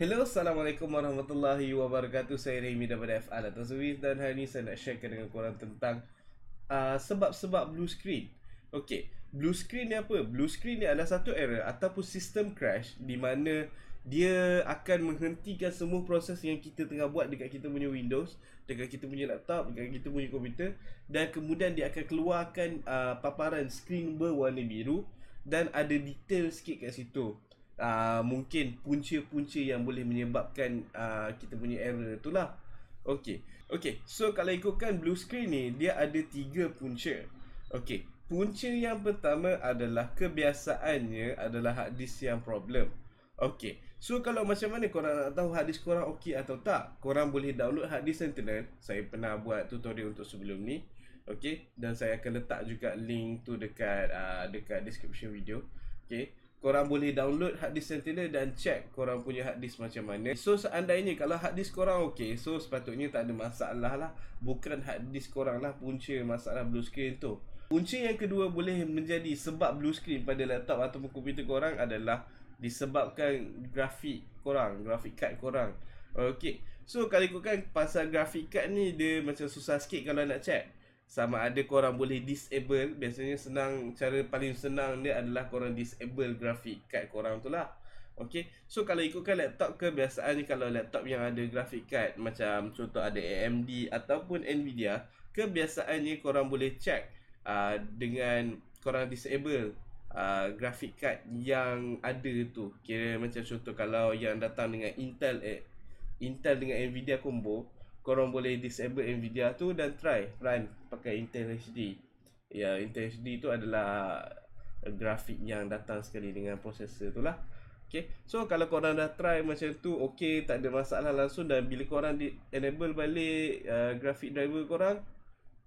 Hello, Assalamualaikum Warahmatullahi Wabarakatuh Saya Rehmi daripada F.A.L. Tazawif Dan hari ini saya nak sharekan dengan korang tentang uh, Sebab-sebab blue screen Okay, blue screen ni apa? Blue screen ni adalah satu error Ataupun sistem crash Di mana dia akan menghentikan semua proses yang kita tengah buat Dekat kita punya Windows Dekat kita punya laptop Dekat kita punya komputer Dan kemudian dia akan keluarkan uh, Paparan screen berwarna biru Dan ada detail sikit kat situ Uh, mungkin punca-punca yang boleh menyebabkan uh, kita punya error itulah. Okey. Okey. So kalau ikutkan blue screen ni dia ada tiga punca. Okey. Punca yang pertama adalah kebiasaannya adalah hard disk yang problem. Okey. So kalau macam mana korang nak tahu hadis korang okey atau tak? Korang boleh download hadis disk Saya pernah buat tutorial untuk sebelum ni. Okey. Dan saya akan letak juga link tu dekat uh, dekat description video. Okey korang boleh download hard disk Sentinel dan check korang punya hard disk macam mana. So seandainya kalau hard disk korang okey, so sepatutnya tak ada masalah lah. Bukan hard disk korang lah punca masalah blue screen tu. Kunci yang kedua boleh menjadi sebab blue screen pada laptop ataupun komputer korang adalah disebabkan grafik korang, grafik card korang. Okey. So kalau ikutkan pasal grafik card ni dia macam susah sikit kalau nak check sama ada korang boleh disable biasanya senang cara paling senang dia adalah korang disable grafik card korang tu lah Okay, so kalau ikutkan laptop kebiasaannya kalau laptop yang ada grafik card macam contoh ada AMD ataupun Nvidia Kebiasaannya korang boleh check uh, dengan korang disable uh, ah, graphic card yang ada tu Kira macam contoh kalau yang datang dengan Intel eh, Intel dengan Nvidia combo korang boleh disable Nvidia tu dan try run pakai Intel HD. Ya, Intel HD tu adalah grafik yang datang sekali dengan processor tu lah. Okay. So kalau korang dah try macam tu Okay tak ada masalah langsung Dan bila korang di enable balik uh, Graphic driver korang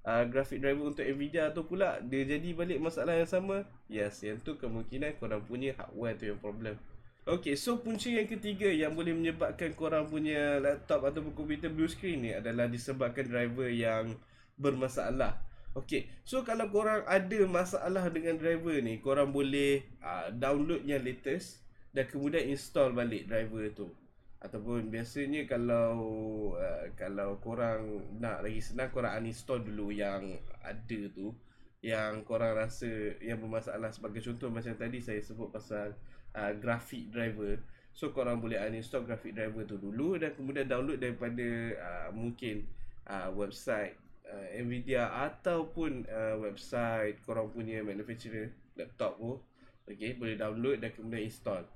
uh, Graphic driver untuk Nvidia tu pula Dia jadi balik masalah yang sama Yes yang tu kemungkinan korang punya hardware tu yang problem Okey, so punca yang ketiga yang boleh menyebabkan korang punya laptop ataupun komputer blue screen ni adalah disebabkan driver yang bermasalah. Okey, so kalau korang ada masalah dengan driver ni, korang boleh uh, download yang latest dan kemudian install balik driver tu. Ataupun biasanya kalau uh, kalau korang nak lagi senang, korang uninstall dulu yang ada tu yang korang rasa yang bermasalah sebagai contoh macam tadi saya sebut pasal uh, graphic driver so korang boleh uninstall graphic driver tu dulu dan kemudian download daripada uh, mungkin uh, website uh, Nvidia ataupun uh, website korang punya manufacturer laptop tu okey boleh download dan kemudian install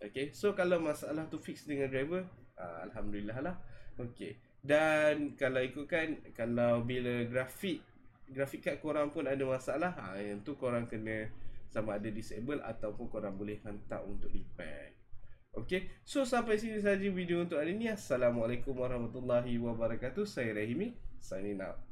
okey so kalau masalah tu fix dengan driver uh, alhamdulillah lah okey dan kalau ikutkan kalau bila grafik grafik card korang pun ada masalah ha, Yang tu korang kena sama ada disable ataupun korang boleh hantar untuk repair Okay, so sampai sini saja video untuk hari ini Assalamualaikum warahmatullahi wabarakatuh Saya Rahimi, signing out